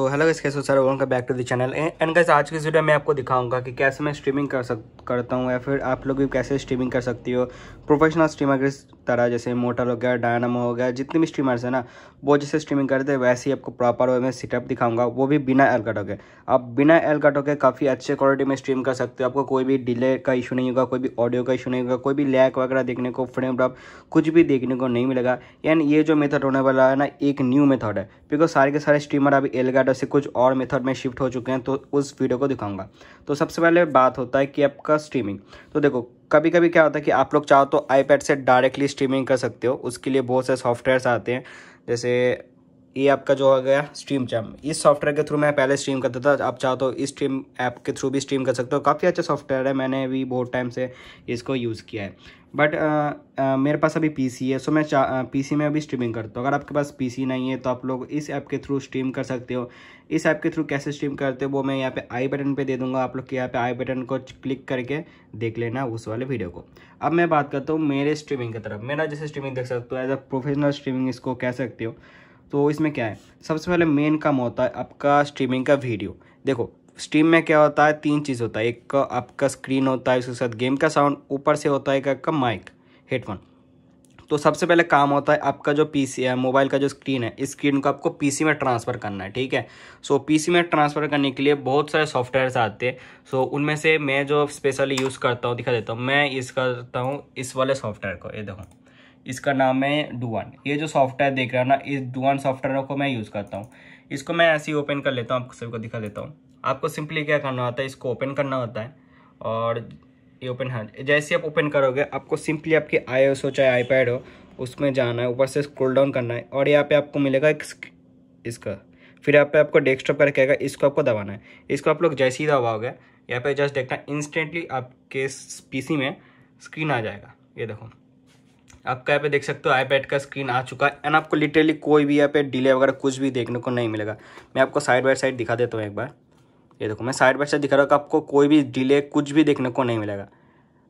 तो hello guys कैसे हो sir welcome back to the channel and guys आज की वीडियो में आपको दिखाऊंगा कि कैसे मैं स्ट्रीमिंग कर सक करता हूँ या फिर आप लोग भी कैसे स्ट्रीमिंग कर सकती हो प्रोफेशनल स्ट्रीमर की तरह जैसे मोटर हो गया डायनामो हो गया जितने भी स्ट्रीमर्स हैं ना वो जैसे स्ट्रीमिंग करते हैं वैसे ही आपको प्रॉपर वे में सेटअप दिखाऊंगा वो भी बिना एल कटो के आप बिना एल कटो के काफ़ी अच्छे क्वालिटी में स्ट्रीम कर सकते हो आपको कोई भी डिले का इशू नहीं होगा कोई भी ऑडियो का इशू नहीं होगा कोई भी लैक वगैरह देखने को फ्रेम ड्रॉप कुछ भी देखने को नहीं मिलेगा एंड ये जो मेथड होने वाला है ना एक न्यू मेथड है बिकॉज सारे के सारे स्ट्रीमर अभी एलगाडो से कुछ और मेथड में शिफ्ट हो चुके हैं तो उस वीडियो को दिखाऊंगा तो सबसे पहले बात होता है कि आपका स्ट्रीमिंग तो देखो कभी कभी क्या होता है कि आप लोग चाहो तो आईपैड से डायरेक्टली स्ट्रीमिंग कर सकते हो उसके लिए बहुत से सॉफ्टवेयर आते हैं जैसे ये आपका जो हो गया स्ट्रीम चैम इस सॉफ्टवेयर के थ्रू मैं पहले स्ट्रीम करता था आप चाहो तो इस स्ट्रीम ऐप के थ्रू भी स्ट्रीम कर सकते हो काफ़ी अच्छा सॉफ्टवेयर है मैंने भी बहुत टाइम से इसको यूज़ किया है बट uh, uh, मेरे पास अभी पीसी है सो मैं पीसी uh, में अभी स्ट्रीमिंग करता हूँ अगर आपके पास पीसी नहीं है तो आप लोग इस ऐप के थ्रू स्ट्रीम कर सकते हो इस ऐप के थ्रू कैसे स्ट्रीम करते हो वो मैं यहाँ पे आई बटन पे दे दूंगा आप लोग के यहाँ पे आई बटन को क्लिक करके देख लेना उस वाले वीडियो को अब मैं बात करता हूँ मेरे स्ट्रीमिंग की तरफ मेरा जैसे स्ट्रीमिंग देख सकते हो एज अ प्रोफेशनल स्ट्रीमिंग इसको कह सकते हो तो इसमें क्या है सबसे पहले मेन काम होता है आपका स्ट्रीमिंग का वीडियो देखो स्ट्रीम में क्या होता है तीन चीज़ होता है एक आपका स्क्रीन होता है उसके साथ गेम का साउंड ऊपर से होता है एक आपका माइक हेडफोन तो सबसे पहले काम होता है आपका जो पीसी है मोबाइल का जो स्क्रीन है इस स्क्रीन को आपको पीसी में ट्रांसफ़र करना है ठीक है सो so, पीसी में ट्रांसफ़र करने के लिए बहुत सारे सॉफ्टवेयर आते हैं so, सो उनमें से मैं जो स्पेशली यूज़ करता हूँ दिखा देता हूँ मैं यूज़ करता हूँ इस वाले सॉफ्टवेयर को ये देखो इसका नाम है डुआन ये जो सॉफ्टवेयर देख रहा है ना इस डुअन सॉफ्टवेयर को मैं यूज़ करता हूँ इसको मैं ऐसे ही ओपन कर लेता हूँ आपको सभी को दिखा देता हूँ आपको सिंपली क्या करना होता है इसको ओपन करना होता है और ये ओपन हाँ जैसे आप ओपन करोगे आपको सिंपली आपकी आई एस हो चाहे आईपैड हो उसमें जाना है ऊपर से स्क्रोल डाउन करना है और यहाँ पे आपको मिलेगा एक इसका फिर यहाँ पे आपको डेस्कटॉप करके आएगा इसको आपको दबाना है इसको आप लोग जैसे ही दबाओगे यहाँ पे जस्ट देखना इंस्टेंटली आपके पी में स्क्रीन आ जाएगा ये देखो आपका यहाँ पे देख सकते हो आईपैड का स्क्रीन आ चुका है एंड आपको लिटरली कोई भी यहाँ पे डिले वगैरह कुछ भी देखने को नहीं मिलेगा मैं आपको साइड बाय साइड दिखा देता हूँ एक बार ये देखो मैं साइड बाई साइड दिखा रहा हूँ आपको कोई भी डिले कुछ भी देखने को नहीं मिलेगा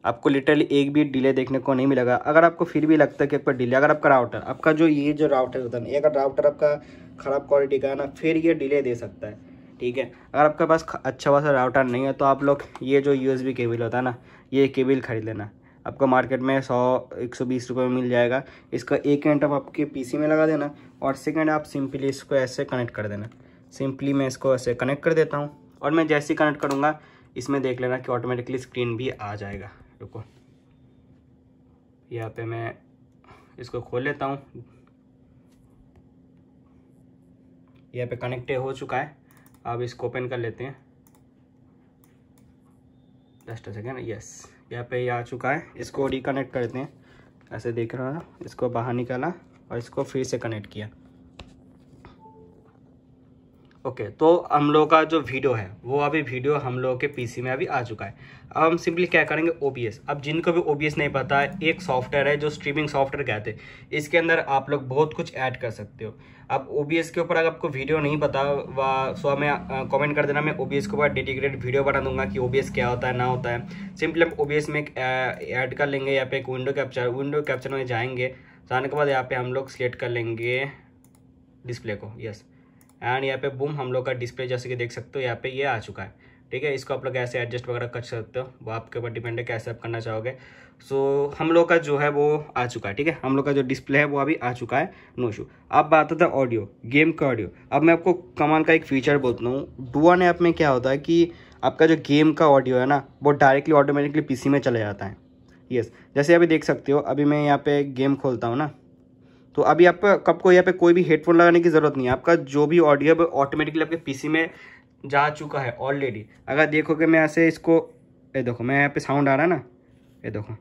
आपको लिटरली एक भी डिले देखने को नहीं मिलेगा अगर आपको फिर भी लगता है कि आपका डिले अगर आपका राउटर आपका जो ये जो राउटर होता है ना अगर राउटर आपका ख़राब क्वालिटी का है ना फिर ये डिले दे सकता है ठीक है अगर आपके पास अच्छा खासा राउटर नहीं है तो आप लोग ये जो यू एस केबल होता है ना ये केबल ख़रीद लेना आपको मार्केट में सौ एक सौ बीस रुपये में मिल जाएगा इसका एक एंड आप आपके पीसी में लगा देना और सेकेंड आप सिंपली इसको ऐसे कनेक्ट कर देना सिंपली मैं इसको ऐसे कनेक्ट कर देता हूँ और मैं जैसे ही कनेक्ट करूँगा इसमें देख लेना कि ऑटोमेटिकली स्क्रीन भी आ जाएगा रुको यहाँ पे मैं इसको खोल लेता हूँ यहाँ पे कनेक्ट हो चुका है अब इसको ओपन कर लेते हैं जस्ट अ सेकेंड यस यहाँ पे ये आ चुका है इसको रिकनेक्ट करते हैं ऐसे देख रहा है इसको बाहर निकाला और इसको फिर से कनेक्ट किया ओके तो हम लोगों का जो वीडियो है वो अभी वीडियो हम लोगों के पीसी में अभी आ चुका है अब हम सिंपली क्या करेंगे ओबीएस अब जिनको भी ओबीएस नहीं पता है एक सॉफ्टवेयर है जो स्ट्रीमिंग सॉफ्टवेयर कहते हैं इसके अंदर आप लोग बहुत कुछ ऐड कर सकते हो अब ओबीएस के ऊपर अगर आपको वीडियो नहीं पता वा सो हमें कॉमेंट कर देना मैं एस के ऊपर डेडिकेटेड वीडियो बना दूंगा कि ओ क्या होता है ना होता है सिंपली हम ओ में एक ऐड कर लेंगे या पे एक विंडो कैप्चर विंडो कैप्चर में जाएंगे जाने के बाद यहाँ पे हम लोग सिलेक्ट कर लेंगे डिस्प्ले को यस yes. एंड यहाँ पे बूम हम लोग का डिस्प्ले जैसे कि देख सकते हो यहाँ पे ये आ चुका है ठीक है इसको आप लोग ऐसे एडजस्ट वगैरह कर सकते हो वो आपके ऊपर डिपेंड है कैसे आप करना चाहोगे सो so, हम लोग का जो है वो आ चुका है ठीक है हम लोग का जो डिस्प्ले है वो अभी आ चुका है नो शू अब बात होता है ऑडियो गेम का ऑडियो अब मैं आपको कमाल का एक फीचर बोलता हूँ डुआन ऐप में क्या होता है कि आपका जो गेम का ऑडियो है ना वो डायरेक्टली ऑटोमेटिकली पी में चला जाता है यस yes. जैसे अभी देख सकते हो अभी मैं यहाँ पे गेम खोलता हूँ ना तो अभी आप आपको यहाँ पे कोई भी हेडफोन लगाने की ज़रूरत नहीं है आपका जो भी ऑडियो है ऑटोमेटिकली आपके पीसी में जा चुका है ऑलरेडी अगर देखोगे मैं ऐसे इसको ये देखो मैं यहाँ पे साउंड आ रहा है ना ये देखो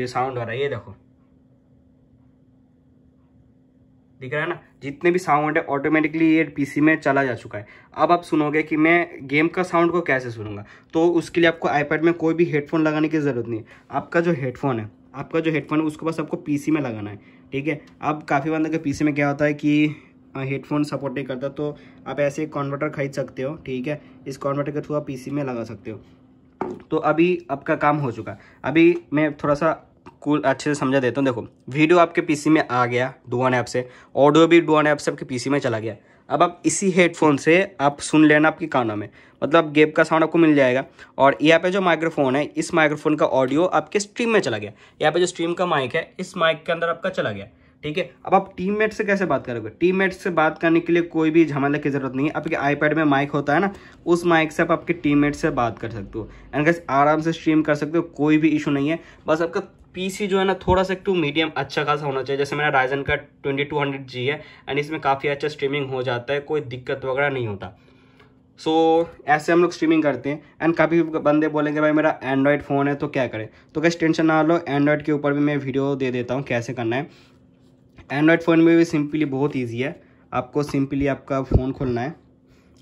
ये साउंड आ रहा है ये देखो दिख रहा है ना जितने भी साउंड है ऑटोमेटिकली ये पीसी में चला जा चुका है अब आप सुनोगे कि मैं गेम का साउंड को कैसे सुनूंगा तो उसके लिए आपको आईपैड में कोई भी हेडफोन लगाने की ज़रूरत नहीं है आपका जो हेडफोन है आपका जो हेडफोन है उसको बस आपको पी में लगाना है ठीक है अब काफ़ी बंदा के पी में क्या होता है कि हेडफोन सपोर्ट नहीं करता तो आप ऐसे एक कॉन्वर्टर खरीद सकते हो ठीक है इस कॉन्वर्टर के थ्रू आप पीसी में लगा सकते हो तो अभी आपका काम हो चुका अभी मैं थोड़ा सा कूल अच्छे से समझा देता हूँ देखो वीडियो आपके पीसी में आ गया डुआन ऐप से ऑडियो भी डुआन ऐप से आपके पीसी में चला गया अब आप इसी हेडफोन से आप सुन लेना आपकी कानों में मतलब गेप का साउंड आपको मिल जाएगा और यहाँ पे जो माइक्रोफोन है इस माइक्रोफोन का ऑडियो आपके स्ट्रीम में चला गया यहाँ पे जो स्ट्रीम का माइक है इस माइक के अंदर आपका चला गया ठीक है अब आप टीममेट से कैसे बात करोगे टीममेट से बात करने के लिए कोई भी झमेले की जरूरत नहीं है आपके आईपैड में माइक होता है ना उस माइक से आप आपके टीममेट से बात कर सकते हो एंड कैसे आराम से स्ट्रीम कर सकते हो कोई भी इशू नहीं है बस आपका पीसी जो है ना थोड़ा सा एक टू तो मीडियम अच्छा खासा होना चाहिए जैसे मेरा राइजन का ट्वेंटी टू हंड्रेड जी है एंड इसमें काफ़ी अच्छा स्ट्रीमिंग हो जाता है कोई दिक्कत वगैरह नहीं होता सो so, ऐसे हम लोग स्ट्रीमिंग करते हैं एंड काफ़ी बंदे बोलेंगे भाई मेरा एंड्रॉयड फ़ोन है तो क्या करें तो कैसे टेंशन ना लो एंड्रॉयड के ऊपर भी मैं वीडियो दे देता हूँ कैसे करना है एंड्रॉयड फ़ोन में भी सिंपली बहुत ईजी है आपको सिंपली आपका फ़ोन खोलना है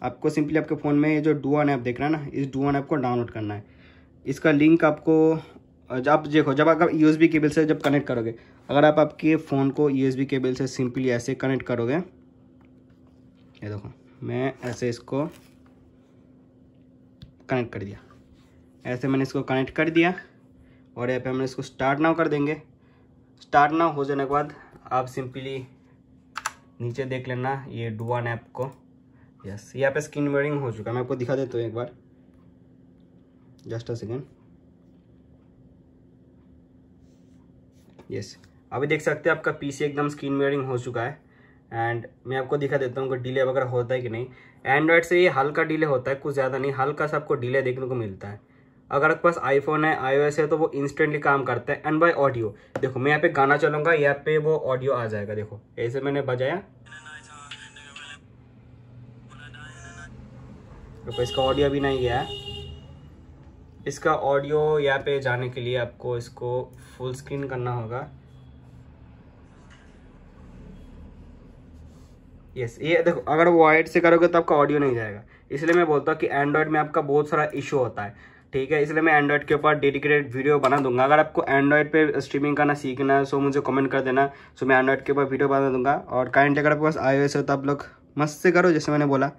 आपको सिंपली आपके फ़ोन में जो डुआन ऐप देख रहे हैं ना इस डुआन ऐप को डाउनलोड करना है इसका लिंक आपको आप देखो जब आप यू केबल से जब कनेक्ट करोगे अगर आप आपके फ़ोन को यू केबल से सिंपली ऐसे कनेक्ट करोगे ये देखो मैं ऐसे इसको कनेक्ट कर दिया ऐसे मैंने इसको कनेक्ट कर दिया और यहाँ पे हम इसको स्टार्ट नाउ कर देंगे स्टार्ट नाउ हो जाने के बाद आप सिंपली नीचे देख लेना ये डुआन ऐप को यस यहाँ पे स्क्रीन वेडिंग हो चुका है मैं आपको दिखा देता हूँ एक बार जस्ट अ सेकेंड यस अभी देख सकते हैं आपका पीसी एकदम स्क्रीन मेयरिंग हो चुका है एंड मैं आपको दिखा देता हूँ कि डिले वगैरह होता है कि नहीं एंड्रॉयड से ये हल्का डिले होता है कुछ ज़्यादा नहीं हल्का सा आपको डिले देखने को मिलता है अगर आपके पास आईफोन है आईओएस है तो वो इंस्टेंटली काम करता है एंड बाय ऑडियो देखो मैं यहाँ पे गाना चलूँगा यहाँ पे वो ऑडियो आ जाएगा देखो ऐसे मैंने बजाया देखो इसका ऑडियो भी नहीं गया है इसका ऑडियो यहाँ पे जाने के लिए आपको इसको फुल स्क्रीन करना होगा यस yes, ये देखो अगर वाइड से करोगे तो आपका ऑडियो नहीं जाएगा इसलिए मैं बोलता हूँ कि एंड्रॉयड में आपका बहुत सारा इशू होता है ठीक है इसलिए मैं एंड्रॉयड के ऊपर डेडिकेटेड वीडियो बना दूंगा अगर आपको एंड्रॉयड पे स्ट्रीमिंग करना सीखना है सो मुझे कमेंट कर देना सो मैं एंड्रॉयड के ऊपर वीडियो बना दूंगा और काइंडली अगर आपके पास आई हो तो आप लोग मस्त से करो जैसे मैंने बोला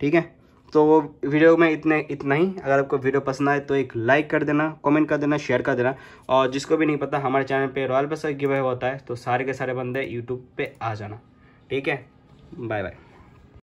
ठीक है तो वीडियो में इतने इतना ही अगर आपको वीडियो पसंद आए तो एक लाइक कर देना कमेंट कर देना शेयर कर देना और जिसको भी नहीं पता हमारे चैनल पे रॉयल पैसा गिव होता है तो सारे के सारे बंदे यूट्यूब पे आ जाना ठीक है बाय बाय